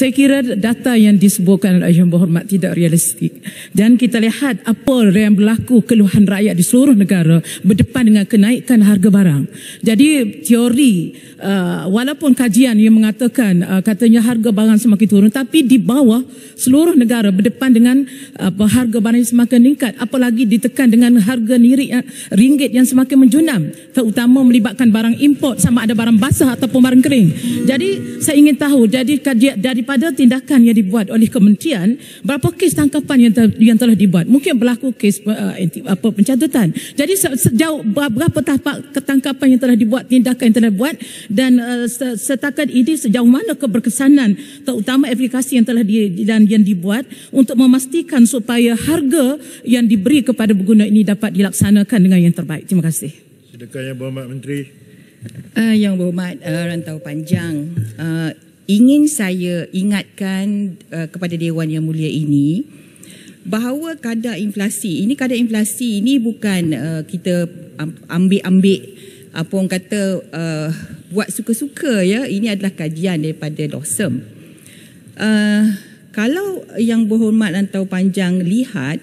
Saya kira data yang disebutkan oleh Yang Berhormat tidak realistik. Dan kita lihat apa yang berlaku keluhan rakyat di seluruh negara berdepan dengan kenaikan harga barang. Jadi teori, uh, walaupun kajian yang mengatakan uh, katanya harga barang semakin turun, tapi di bawah seluruh negara berdepan dengan harga barang semakin meningkat. Apalagi ditekan dengan harga yang, ringgit yang semakin menjunam. Terutama melibatkan barang import sama ada barang basah ataupun barang kering. Jadi saya ingin tahu, jadi kajian dari daripada tindakan yang dibuat oleh kementerian, berapa kes tangkapan yang, ter, yang telah dibuat? Mungkin berlaku kes uh, apa pencatatan. Jadi sejauh berapa tahap ketangkapan yang telah dibuat, tindakan yang telah dibuat dan uh, setakat ini sejauh mana keberkesanan terutama aplikasi yang telah di, dan yang dibuat untuk memastikan supaya harga yang diberi kepada pengguna ini dapat dilaksanakan dengan yang terbaik. Terima kasih. Sedekah yang berhormat Menteri. Uh, yang berhormat uh, rantau panjang. Uh, ingin saya ingatkan uh, kepada Dewan Yang Mulia ini bahawa kadar inflasi ini kadar inflasi ini bukan uh, kita ambil-ambil uh, apa orang kata uh, buat suka-suka ya ini adalah kajian daripada Dosem. Uh, kalau yang berhormat dan tahu panjang lihat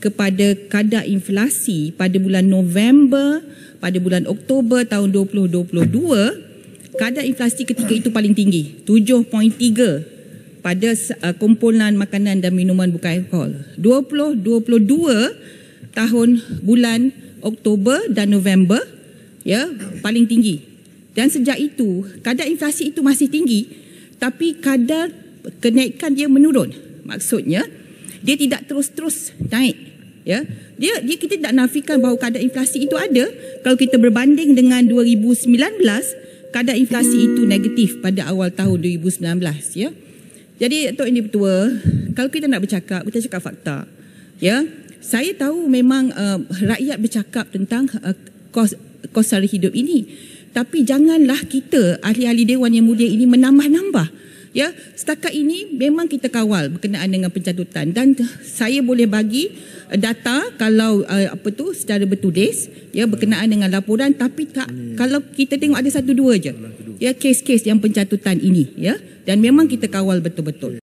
kepada kadar inflasi pada bulan November pada bulan Oktober tahun 2022 kadar inflasi ketika itu paling tinggi 7.3 pada uh, kumpulan makanan dan minuman bukan alkohol 2022 tahun bulan Oktober dan November ya paling tinggi dan sejak itu kadar inflasi itu masih tinggi tapi kadar kenaikan dia menurun maksudnya dia tidak terus-terus naik ya dia dia kita tidak nafikan bahawa kadar inflasi itu ada kalau kita berbanding dengan 2019 kadar inflasi itu negatif pada awal tahun 2019 ya. Jadi Tok ini Petua, kalau kita nak bercakap, kita cakap fakta. Ya. Saya tahu memang uh, rakyat bercakap tentang uh, kos kos sara hidup ini. Tapi janganlah kita ahli-ahli dewan yang mulia ini menambah-nambah. Ya, setakat ini memang kita kawal berkenaan dengan pencatutan dan saya boleh bagi Eh, data kalau uh, apa tu secara bertulis ya berkenaan dengan laporan tapi tak kalau kita tengok ada satu dua je ya kes-kes yang pencatutan ini ya dan memang kita kawal betul-betul